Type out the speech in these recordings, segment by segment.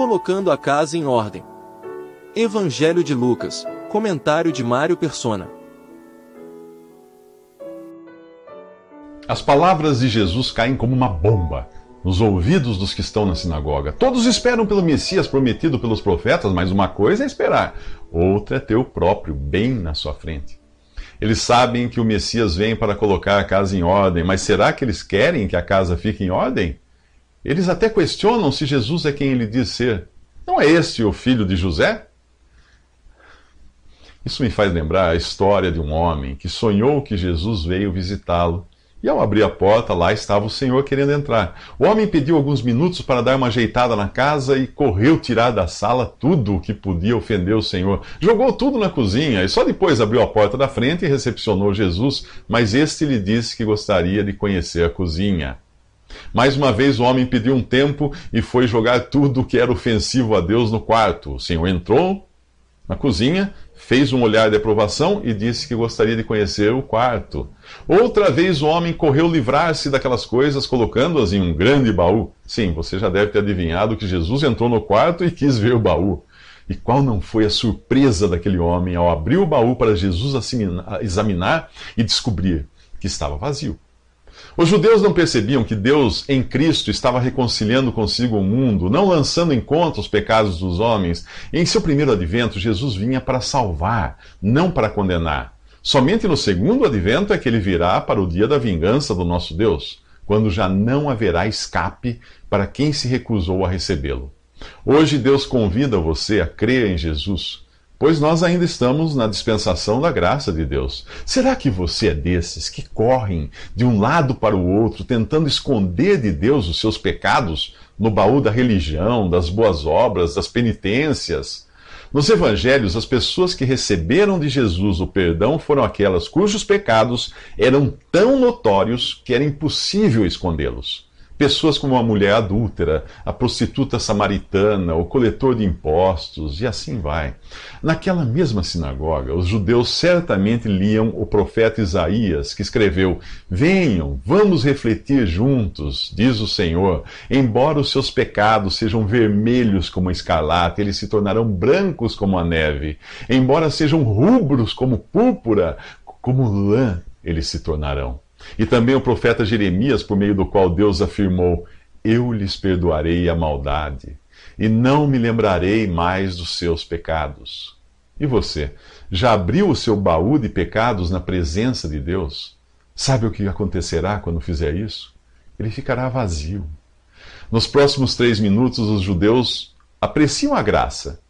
colocando a casa em ordem. Evangelho de Lucas, comentário de Mário Persona. As palavras de Jesus caem como uma bomba nos ouvidos dos que estão na sinagoga. Todos esperam pelo Messias prometido pelos profetas, mas uma coisa é esperar, outra é ter o próprio bem na sua frente. Eles sabem que o Messias vem para colocar a casa em ordem, mas será que eles querem que a casa fique em ordem? Eles até questionam se Jesus é quem ele diz ser. Não é este o filho de José? Isso me faz lembrar a história de um homem que sonhou que Jesus veio visitá-lo. E ao abrir a porta, lá estava o Senhor querendo entrar. O homem pediu alguns minutos para dar uma ajeitada na casa e correu tirar da sala tudo o que podia ofender o Senhor. Jogou tudo na cozinha e só depois abriu a porta da frente e recepcionou Jesus, mas este lhe disse que gostaria de conhecer a cozinha. Mais uma vez o homem pediu um tempo e foi jogar tudo o que era ofensivo a Deus no quarto. O Senhor entrou na cozinha, fez um olhar de aprovação e disse que gostaria de conhecer o quarto. Outra vez o homem correu livrar-se daquelas coisas, colocando-as em um grande baú. Sim, você já deve ter adivinhado que Jesus entrou no quarto e quis ver o baú. E qual não foi a surpresa daquele homem ao abrir o baú para Jesus examinar e descobrir que estava vazio? Os judeus não percebiam que Deus, em Cristo, estava reconciliando consigo o mundo, não lançando em conta os pecados dos homens. Em seu primeiro advento, Jesus vinha para salvar, não para condenar. Somente no segundo advento é que ele virá para o dia da vingança do nosso Deus, quando já não haverá escape para quem se recusou a recebê-lo. Hoje Deus convida você a crer em Jesus pois nós ainda estamos na dispensação da graça de Deus. Será que você é desses que correm de um lado para o outro, tentando esconder de Deus os seus pecados no baú da religião, das boas obras, das penitências? Nos evangelhos, as pessoas que receberam de Jesus o perdão foram aquelas cujos pecados eram tão notórios que era impossível escondê-los. Pessoas como a mulher adúltera, a prostituta samaritana, o coletor de impostos e assim vai. Naquela mesma sinagoga, os judeus certamente liam o profeta Isaías, que escreveu: Venham, vamos refletir juntos, diz o Senhor. Embora os seus pecados sejam vermelhos como a escarlate, eles se tornarão brancos como a neve. Embora sejam rubros como púrpura, como lã, eles se tornarão. E também o profeta Jeremias, por meio do qual Deus afirmou: Eu lhes perdoarei a maldade, e não me lembrarei mais dos seus pecados. E você, já abriu o seu baú de pecados na presença de Deus? Sabe o que acontecerá quando fizer isso? Ele ficará vazio. Nos próximos três minutos, os judeus apreciam a graça,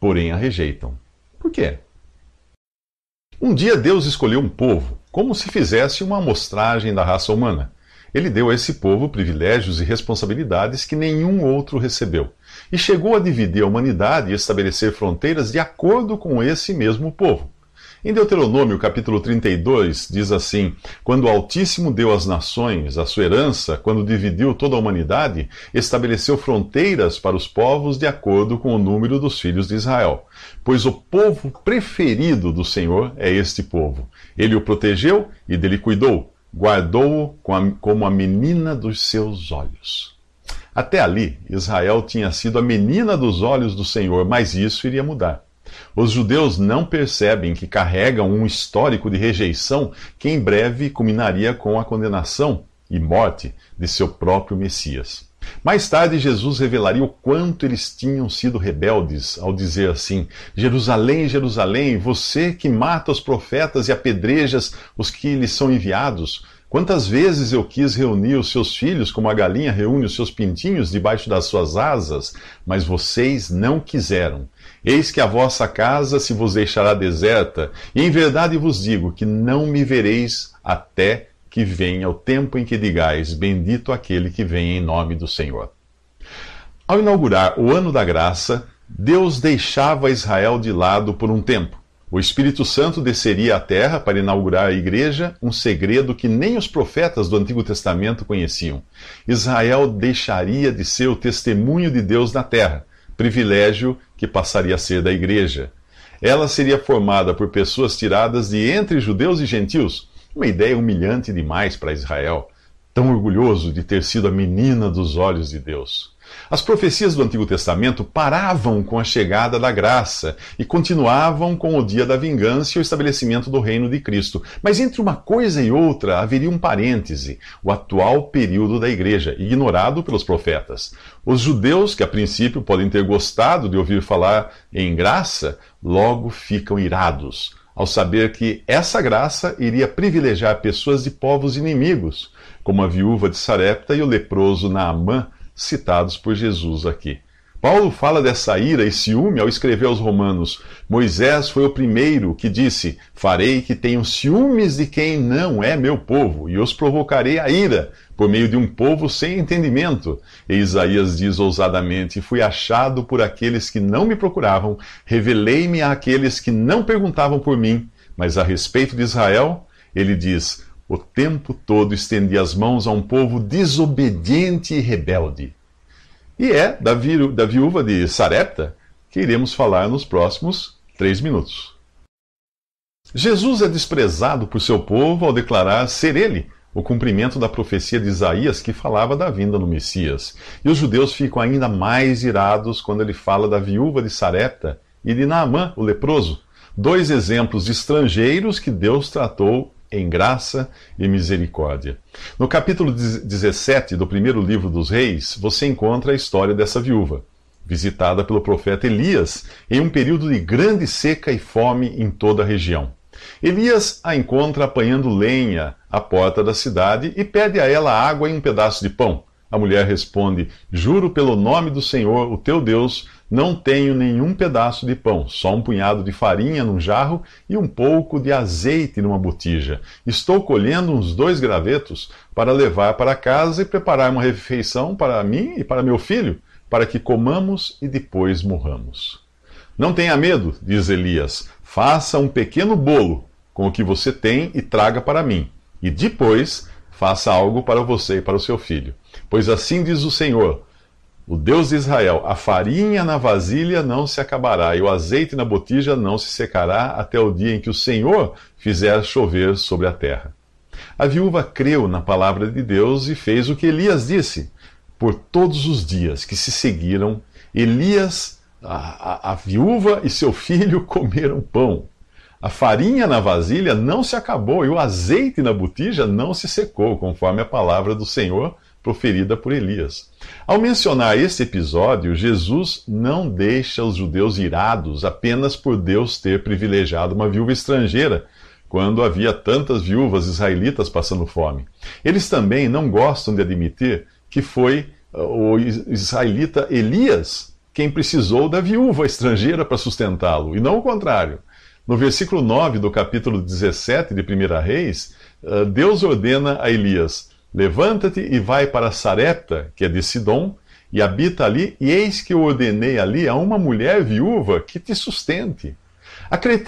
porém a rejeitam. Por quê? Um dia Deus escolheu um povo como se fizesse uma amostragem da raça humana. Ele deu a esse povo privilégios e responsabilidades que nenhum outro recebeu, e chegou a dividir a humanidade e estabelecer fronteiras de acordo com esse mesmo povo. Em Deuteronômio, capítulo 32, diz assim: Quando o Altíssimo deu às nações a sua herança, quando dividiu toda a humanidade, estabeleceu fronteiras para os povos de acordo com o número dos filhos de Israel. Pois o povo preferido do Senhor é este povo. Ele o protegeu e dele cuidou, guardou-o como a menina dos seus olhos. Até ali, Israel tinha sido a menina dos olhos do Senhor, mas isso iria mudar. Os judeus não percebem que carregam um histórico de rejeição que em breve culminaria com a condenação e morte de seu próprio Messias. Mais tarde, Jesus revelaria o quanto eles tinham sido rebeldes ao dizer assim: Jerusalém, Jerusalém, você que mata os profetas e apedrejas os que lhes são enviados, Quantas vezes eu quis reunir os seus filhos como a galinha reúne os seus pintinhos debaixo das suas asas, mas vocês não quiseram. Eis que a vossa casa se vos deixará deserta, e em verdade vos digo que não me vereis até que venha o tempo em que digais: Bendito aquele que vem em nome do Senhor. Ao inaugurar o ano da graça, Deus deixava Israel de lado por um tempo o Espírito Santo desceria à terra para inaugurar a igreja, um segredo que nem os profetas do Antigo Testamento conheciam. Israel deixaria de ser o testemunho de Deus na terra, privilégio que passaria a ser da igreja. Ela seria formada por pessoas tiradas de entre judeus e gentios, uma ideia humilhante demais para Israel, tão orgulhoso de ter sido a menina dos olhos de Deus. As profecias do Antigo Testamento paravam com a chegada da graça e continuavam com o dia da vingança e o estabelecimento do reino de Cristo. Mas entre uma coisa e outra haveria um parêntese, o atual período da igreja, ignorado pelos profetas. Os judeus, que a princípio podem ter gostado de ouvir falar em graça, logo ficam irados ao saber que essa graça iria privilegiar pessoas de povos inimigos, como a viúva de Sarepta e o leproso Naamã citados por Jesus aqui. Paulo fala dessa ira e ciúme ao escrever aos Romanos: Moisés foi o primeiro que disse: Farei que tenham ciúmes de quem não é meu povo, e os provocarei a ira, por meio de um povo sem entendimento. E Isaías diz ousadamente: Fui achado por aqueles que não me procuravam, revelei-me àqueles que não perguntavam por mim. Mas a respeito de Israel, ele diz: o tempo todo estendia as mãos a um povo desobediente e rebelde. E é da, da viúva de Sarepta que iremos falar nos próximos três minutos. Jesus é desprezado por seu povo ao declarar ser ele o cumprimento da profecia de Isaías que falava da vinda do Messias. E os judeus ficam ainda mais irados quando ele fala da viúva de Sarepta e de Naamã, o leproso, dois exemplos de estrangeiros que Deus tratou em graça e misericórdia. No capítulo 17 do primeiro livro dos Reis, você encontra a história dessa viúva, visitada pelo profeta Elias em um período de grande seca e fome em toda a região. Elias a encontra apanhando lenha à porta da cidade e pede a ela água e um pedaço de pão. A mulher responde: Juro pelo nome do Senhor, o teu Deus, não tenho nenhum pedaço de pão, só um punhado de farinha num jarro e um pouco de azeite numa botija. Estou colhendo uns dois gravetos para levar para casa e preparar uma refeição para mim e para meu filho, para que comamos e depois morramos. Não tenha medo, diz Elias, faça um pequeno bolo com o que você tem e traga para mim. E depois faça algo para você e para o seu filho. Pois assim diz o Senhor, o Deus de Israel: a farinha na vasilha não se acabará, e o azeite na botija não se secará, até o dia em que o Senhor fizer chover sobre a terra. A viúva creu na palavra de Deus e fez o que Elias disse. Por todos os dias que se seguiram, Elias, a, a, a viúva e seu filho comeram pão. A farinha na vasilha não se acabou e o azeite na botija não se secou, conforme a palavra do Senhor proferida por Elias. Ao mencionar esse episódio, Jesus não deixa os judeus irados apenas por Deus ter privilegiado uma viúva estrangeira, quando havia tantas viúvas israelitas passando fome. Eles também não gostam de admitir que foi uh, o israelita Elias quem precisou da viúva estrangeira para sustentá-lo, e não o contrário. No versículo 9 do capítulo 17 de 1 Reis, eh, Deus ordena a Elias: Levanta-te e vai para Sarepta, que é de Sidom, e habita ali, e eis que eu ordenei ali a uma mulher viúva que te sustente.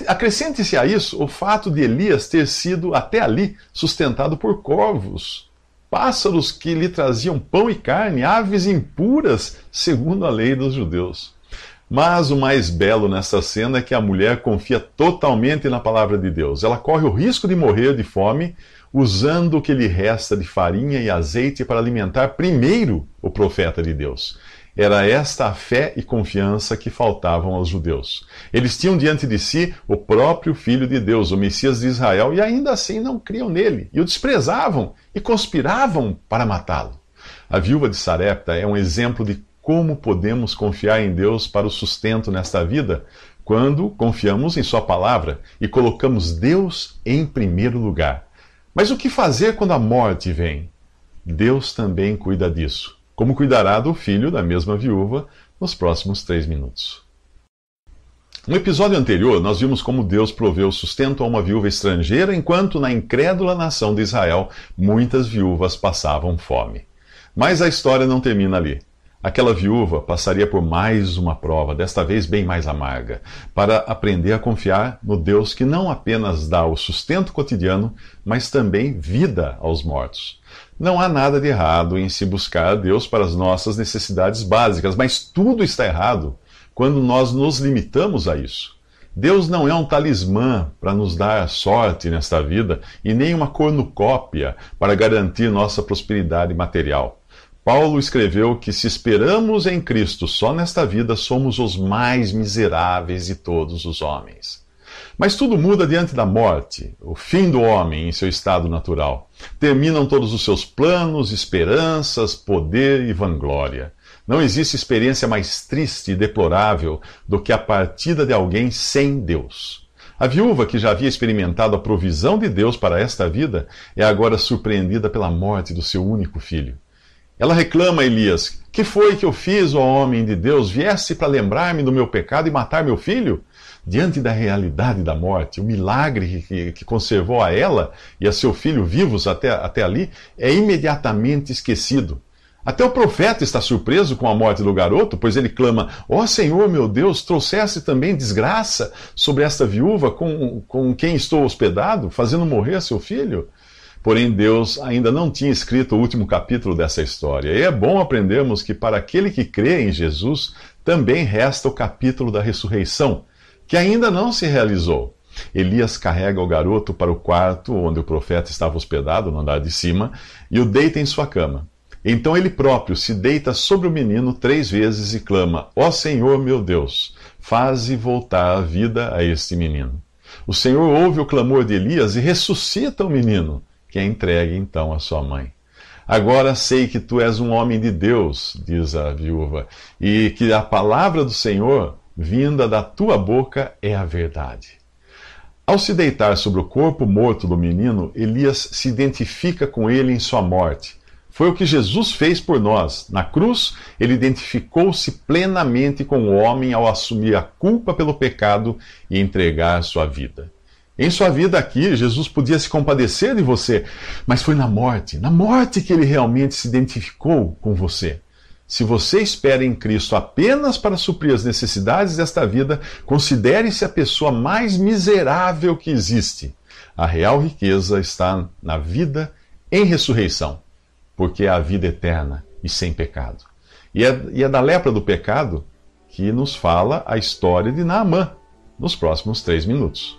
Acrescente-se a isso o fato de Elias ter sido até ali sustentado por corvos, pássaros que lhe traziam pão e carne, aves impuras, segundo a lei dos judeus. Mas o mais belo nessa cena é que a mulher confia totalmente na palavra de Deus. Ela corre o risco de morrer de fome usando o que lhe resta de farinha e azeite para alimentar primeiro o profeta de Deus. Era esta a fé e confiança que faltavam aos judeus. Eles tinham diante de si o próprio Filho de Deus, o Messias de Israel, e ainda assim não criam nele, e o desprezavam e conspiravam para matá-lo. A viúva de Sarepta é um exemplo de como podemos confiar em Deus para o sustento nesta vida quando confiamos em Sua palavra e colocamos Deus em primeiro lugar. Mas o que fazer quando a morte vem? Deus também cuida disso, como cuidará do filho da mesma viúva nos próximos três minutos. No episódio anterior, nós vimos como Deus proveu sustento a uma viúva estrangeira, enquanto na incrédula nação de Israel muitas viúvas passavam fome. Mas a história não termina ali. Aquela viúva passaria por mais uma prova, desta vez bem mais amarga, para aprender a confiar no Deus que não apenas dá o sustento cotidiano, mas também vida aos mortos. Não há nada de errado em se buscar a Deus para as nossas necessidades básicas, mas tudo está errado quando nós nos limitamos a isso. Deus não é um talismã para nos dar sorte nesta vida e nem uma cornucópia para garantir nossa prosperidade material. Paulo escreveu que se esperamos em Cristo só nesta vida, somos os mais miseráveis de todos os homens. Mas tudo muda diante da morte, o fim do homem em seu estado natural. Terminam todos os seus planos, esperanças, poder e vanglória. Não existe experiência mais triste e deplorável do que a partida de alguém sem Deus. A viúva que já havia experimentado a provisão de Deus para esta vida é agora surpreendida pela morte do seu único filho. Ela reclama a Elias: Que foi que eu fiz, ó homem de Deus? Viesse para lembrar-me do meu pecado e matar meu filho? Diante da realidade da morte, o milagre que, que conservou a ela e a seu filho vivos até, até ali é imediatamente esquecido. Até o profeta está surpreso com a morte do garoto, pois ele clama: Ó oh, Senhor meu Deus, trouxesse também desgraça sobre esta viúva com, com quem estou hospedado, fazendo morrer seu filho? Porém, Deus ainda não tinha escrito o último capítulo dessa história. E é bom aprendermos que para aquele que crê em Jesus também resta o capítulo da ressurreição, que ainda não se realizou. Elias carrega o garoto para o quarto onde o profeta estava hospedado, no andar de cima, e o deita em sua cama. Então ele próprio se deita sobre o menino três vezes e clama: Ó oh Senhor meu Deus, faze voltar a vida a este menino. O Senhor ouve o clamor de Elias e ressuscita o menino que é entregue então à sua mãe. Agora sei que tu és um homem de Deus, diz a viúva, e que a palavra do Senhor, vinda da tua boca, é a verdade. Ao se deitar sobre o corpo morto do menino, Elias se identifica com ele em sua morte. Foi o que Jesus fez por nós. Na cruz, ele identificou-se plenamente com o homem ao assumir a culpa pelo pecado e entregar sua vida. Em sua vida aqui, Jesus podia se compadecer de você, mas foi na morte, na morte que ele realmente se identificou com você. Se você espera em Cristo apenas para suprir as necessidades desta vida, considere-se a pessoa mais miserável que existe. A real riqueza está na vida em ressurreição, porque é a vida eterna e sem pecado. E é, e é da lepra do pecado que nos fala a história de Naamã nos próximos três minutos.